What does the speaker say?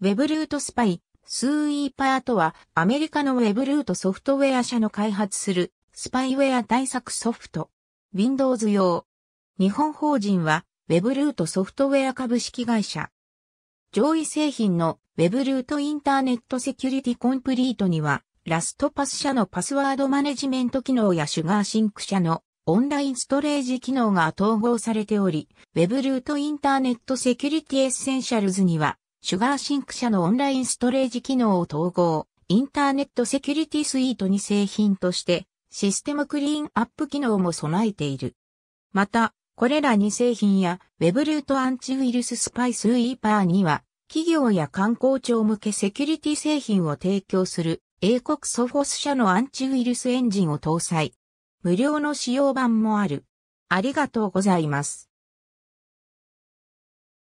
ウェブルートスパイ、スーイーパーとは、アメリカのウェブルートソフトウェア社の開発する、スパイウェア対策ソフト。Windows 用。日本法人は、ウェブルートソフトウェア株式会社。上位製品のウェブルートインターネットセキュリティコンプリートには、ラストパス社のパスワードマネジメント機能やシュガーシンク社のオンラインストレージ機能が統合されており、ウェブルートインターネットセキュリティエッセンシャルズには、シュガーシンク社のオンラインストレージ機能を統合、インターネットセキュリティスイートに製品として、システムクリーンアップ機能も備えている。また、これら2製品やウェブルートアンチウイルススパイスウィーパーには、企業や観光庁向けセキュリティ製品を提供する英国ソフォス社のアンチウイルスエンジンを搭載。無料の使用版もある。ありがとうございます。